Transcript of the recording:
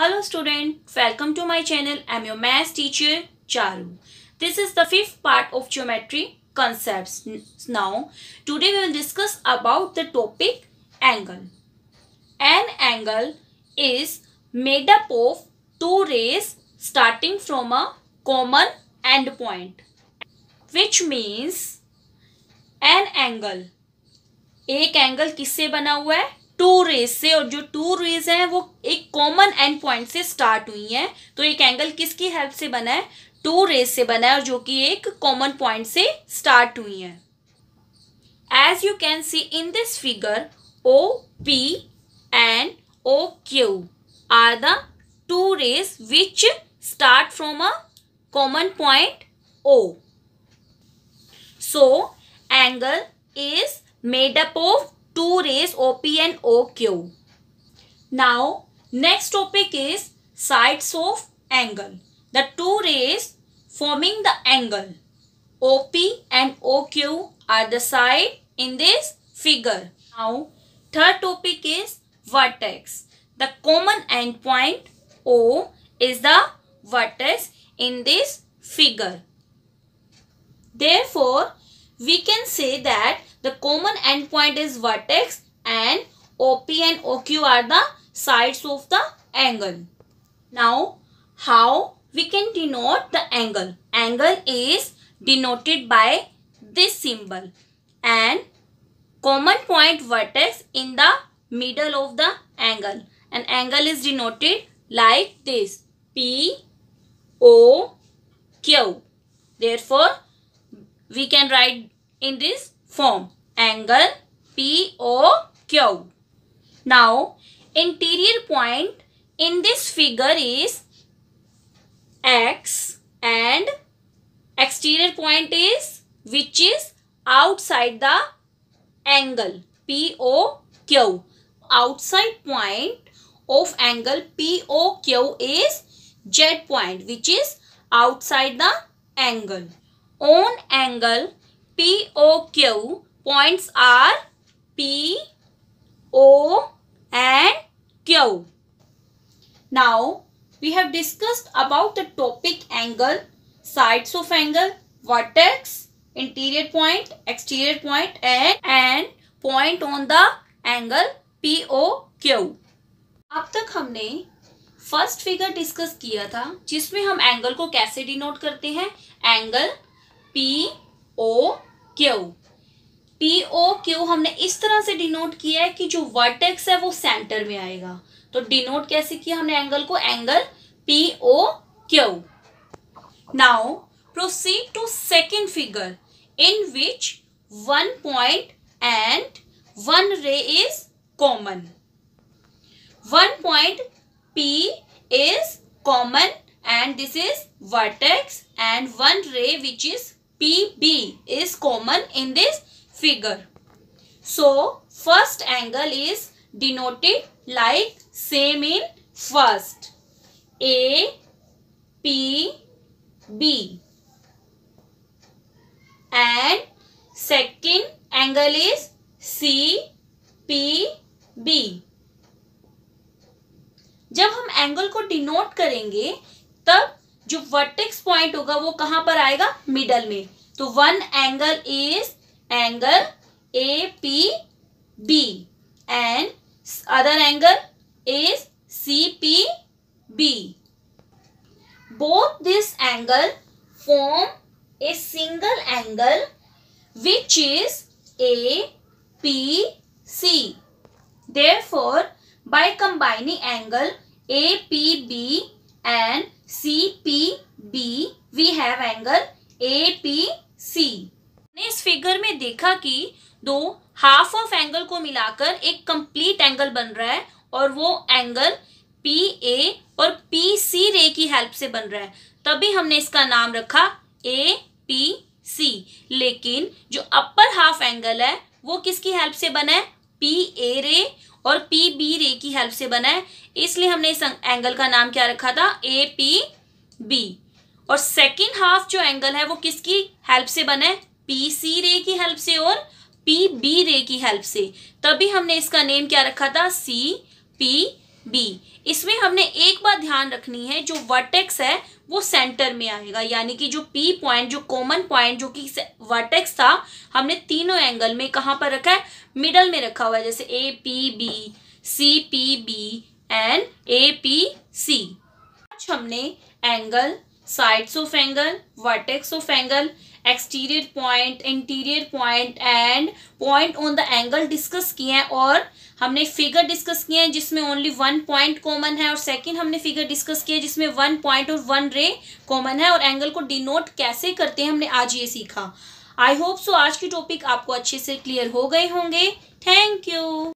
Hello student welcome to my channel am your math teacher Charu this is the fifth part of geometry concepts now today we will discuss about the topic angle an angle is made up of two rays starting from a common end point which means an angle एक angle किससे बना हुआ है to raise से और जो to raise हैं वो एक कॉमन एंड पॉइंट से स्टार्ट हुई हैं तो एक एंगल किसकी हेल्प से बना है टू रेज से बना है और जो कि एक कॉमन पॉइंट से स्टार्ट हुई हैं as you can see in this figure O P and O Q R the two rays which start from a common point O so angle is made up of 2 rays OP and OQ. Now, next topic is sides of angle. The two rays forming the angle OP and OQ are the side in this figure. Now, third topic is vertex. The common endpoint O is the vertex in this figure. Therefore, we can say that the common endpoint is vertex and OP and OQ are the sides of the angle. Now, how we can denote the angle? Angle is denoted by this symbol and common point vertex in the middle of the angle. An angle is denoted like this P O Q. Therefore, we can write in this form angle POQ. Now, interior point in this figure is X and exterior point is which is outside the angle POQ. Outside point of angle POQ is Z point which is outside the angle. own angle POQ points are P, O and Q. Now we have discussed about the topic angle, sides of angle, vertex, interior point, exterior point and, and point on the angle POQ. अब तक हमने first figure discuss किया था जिसमें हम angle को कैसे denote करते हैं angle P O Q P O Q हमने इस तरह से डिनोट किया है कि जो वर्टेक्स है वो सेंटर में आएगा तो डिनोट कैसे किया हमने एंगल को angle P O Q now proceed to second figure in which one point and one ray is common one point P is common and this is vertex and one ray which is PB is common in this figure. So, first angle is denoted like same in first. A, P, B. And second angle is C, P, B. जब हम angle को denote करेंगे तब जो vertices point होगा वो कहां पर आएगा मिडल में तो one angle is angle A P B and other angle is C P B both this angle form a single angle which is A P C therefore by combining angle A P B कि दो half of angle को मिलाकर एक complete angle बन रहा है और वो एंगल पी ए और पी सी रे की हेल्प से बन रहा है तभी हमने इसका नाम रखा ए पी सी लेकिन जो अपर हाफ एंगल है वो किसकी हेल्प से बना है पी ए रे और पी बी रे की हेल्प से बना है इसलिए हमने इस एंगल का नाम क्या रखा था ए पी बी और सेकेंड हाफ जो एंगल है वो किसकी हेल्प से बना है पी सी रे की हेल्प से और पी बी रे की हेल्प से तभी हमने इसका नेम क्या रखा था सी पी बी इसमें हमने एक बात ध्यान रखनी है जो वर्टेक्स है वो सेंटर में आएगा यानी कि जो पी पॉइंट जो कॉमन पॉइंट जो कि वर्टेक्स था हमने तीनों एंगल में कहाँ पर रखा है मिडल में रखा हुआ है जैसे A P B C P B and A P C आज हमने angle sides of angle vertex of angle exterior point interior point and point on the angle discuss किए हैं और हमने फिगर डिस्कस किए हैं जिसमें ओनली वन पॉइंट कॉमन है और सेकेंड हमने फिगर डिस्कस किया है जिसमें वन पॉइंट और वन रे कॉमन है और एंगल को डिनोट कैसे करते हैं हमने आज ये सीखा आई होप सो आज की टॉपिक आपको अच्छे से क्लियर हो गए होंगे थैंक यू